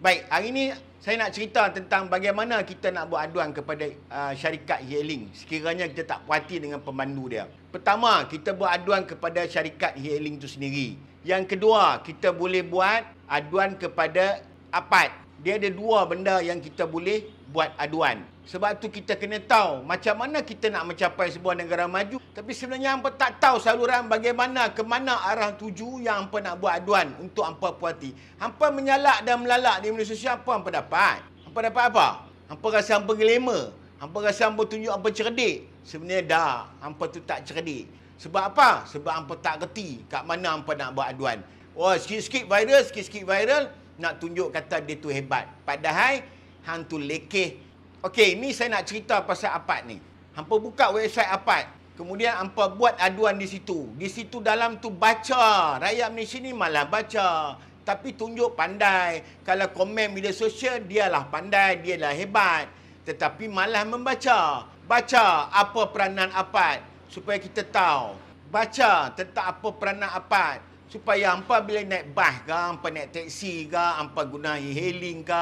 Baik, hari ni saya nak cerita tentang bagaimana kita nak buat aduan kepada uh, syarikat Healing sekiranya kita tak puati dengan pemandu dia. Pertama, kita buat aduan kepada syarikat Healing tu sendiri. Yang kedua, kita boleh buat aduan kepada APAT. Dia ada dua benda yang kita boleh buat aduan. Sebab tu kita kena tahu macam mana kita nak mencapai sebuah negara maju. Tapi sebenarnya hampa tak tahu saluran bagaimana ke mana arah tuju yang hampa nak buat aduan untuk hampa puati. Hampa menyalak dan melalak di Malaysia sosial hampa dapat? Hampa dapat apa? Hampa rasa hampa gelema. Hampa rasa hampa tunjuk hampa cerdik. Sebenarnya dah hampa tu tak cerdik. Sebab apa? Sebab hampa tak reti kat mana hampa nak buat aduan. oh, sikit-sikit viral, sikit-sikit viral nak tunjuk kata dia tu hebat. Padahal hang tu lekeh. Okey, ni saya nak cerita pasal apat ni. Hampa buka website apat. Kemudian hampa buat aduan di situ. Di situ dalam tu baca. Rakyat Malaysia ni malah baca. Tapi tunjuk pandai. Kalau komen media sosial, dialah pandai, dialah hebat. Tetapi malah membaca. Baca apa peranan apat supaya kita tahu. Baca tentang apa peranan apat. Supaya hampa bila naik bas ke, hampa naik teksi ke, hampa guna healing. ke,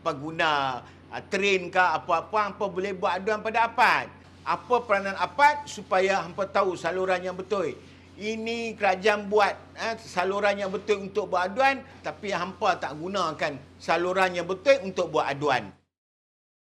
apa guna ah, train ke apa-apa hangpa boleh buat aduan pada apat. Apa peranan apat supaya hangpa tahu saluran yang betul. Ini kerajaan buat eh, saluran yang betul untuk buat aduan tapi hangpa tak gunakan saluran yang betul untuk buat aduan.